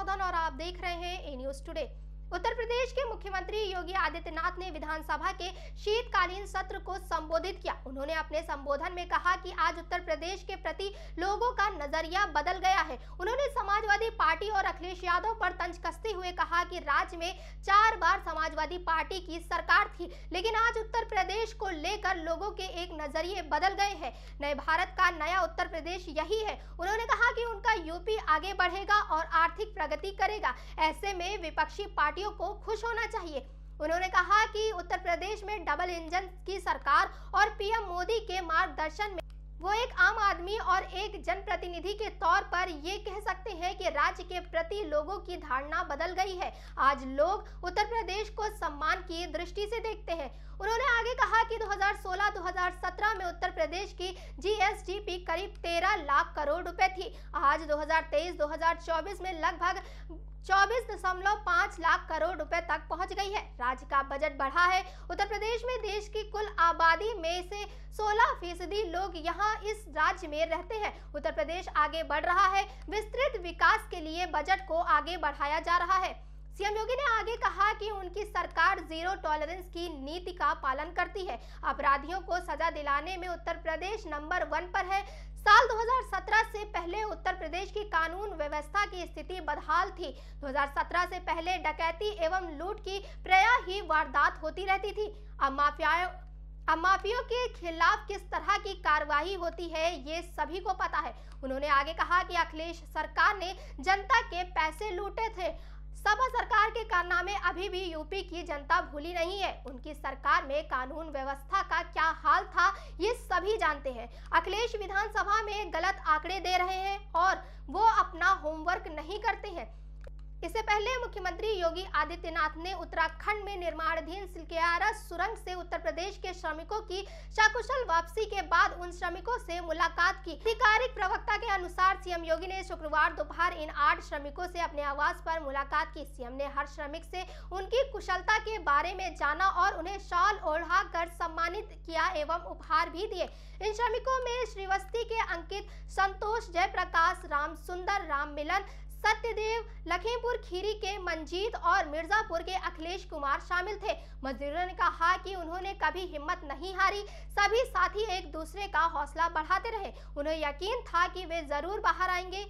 संशोधन और आप देख रहे हैं ए न्यूज टुडे उत्तर प्रदेश के मुख्यमंत्री योगी आदित्यनाथ ने विधानसभा के शीतकालीन सत्र को संबोधित किया उन्होंने अपने संबोधन में कहा कि आज उत्तर प्रदेश के प्रति लोगों का नजरिया बदल गया है उन्होंने समाजवादी पार्टी और अखिलेश यादव पर तंज कसते हुए कहा कि राज्य में चार बार समाजवादी पार्टी की सरकार थी लेकिन आज उत्तर प्रदेश को लेकर लोगों के एक नजरिए बदल गए हैं नए भारत का नया उत्तर प्रदेश यही है उन्होंने कहा कि उन यूपी आगे बढ़ेगा और आर्थिक प्रगति करेगा ऐसे में विपक्षी पार्टियों को खुश होना चाहिए उन्होंने कहा कि उत्तर प्रदेश में डबल इंजन की सरकार और पीएम मोदी के मार्गदर्शन में वो एक आम आदमी और एक जनप्रतिनिधि के तौर पर ये कह सकते हैं कि राज्य के प्रति लोगों की धारणा बदल गई है आज लोग उत्तर प्रदेश को सम्मान की दृष्टि से देखते हैं उन्होंने आगे कहा कि 2016-2017 में उत्तर प्रदेश की जीएसडीपी करीब 13 लाख करोड़ रुपए थी आज 2023-2024 में लगभग 24.5 लाख करोड़ रुपए तक पहुंच गई है राज्य का बजट बढ़ा है उत्तर प्रदेश में देश की कुल आबादी में से 16 फीसदी लोग यहां इस राज्य में रहते हैं उत्तर प्रदेश आगे बढ़ रहा है विस्तृत विकास के लिए बजट को आगे बढ़ाया जा रहा है सीएम योगी ने आगे कहा कि उनकी सरकार जीरो टॉलरेंस की नीति का पालन करती है अपराधियों को सजा दिलाने में उत्तर प्रदेश नंबर वन पर है साल 2017 से पहले उत्तर प्रदेश की कानून व्यवस्था की स्थिति बदहाल थी 2017 से पहले डकैती एवं लूट की प्रया ही वारदात होती रहती थी अब माफियाओं माफियों के खिलाफ किस तरह की कार्रवाई होती है ये सभी को पता है उन्होंने आगे कहा कि अखिलेश सरकार ने जनता के पैसे लूटे थे अभी भी यूपी की जनता भूली नहीं है उनकी सरकार में कानून व्यवस्था का क्या हाल था ये सभी जानते हैं अखिलेश विधानसभा में गलत आंकड़े दे रहे हैं और वो अपना होमवर्क नहीं करते हैं इससे पहले मुख्यमंत्री योगी आदित्यनाथ ने उत्तराखंड में निर्माणाधीन सिलकियारा सुरंग से उत्तर प्रदेश के श्रमिकों की सकुशल वापसी के बाद उन श्रमिकों से मुलाकात की आधिकारिक प्रवक्ता के अनुसार सीएम योगी ने शुक्रवार दोपहर इन आठ श्रमिकों से अपने आवास पर मुलाकात की सीएम ने हर श्रमिक से उनकी कुशलता के बारे में जाना और उन्हें शॉल ओढ़ा कर सम्मानित किया एवं उपहार भी दिए इन श्रमिकों में श्रीवस्ती के अंकित संतोष जयप्रकाश राम सुंदर राम मिलन सत्यदेव लखीमपुर खीरी के मंजीत और मिर्जापुर के अखिलेश कुमार शामिल थे मजदूरों ने कहा कि उन्होंने कभी हिम्मत नहीं हारी सभी साथी एक दूसरे का हौसला बढ़ाते रहे उन्हें यकीन था कि वे जरूर बाहर आएंगे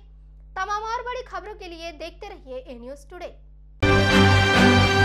तमाम और बड़ी खबरों के लिए देखते रहिए ए न्यूज टुडे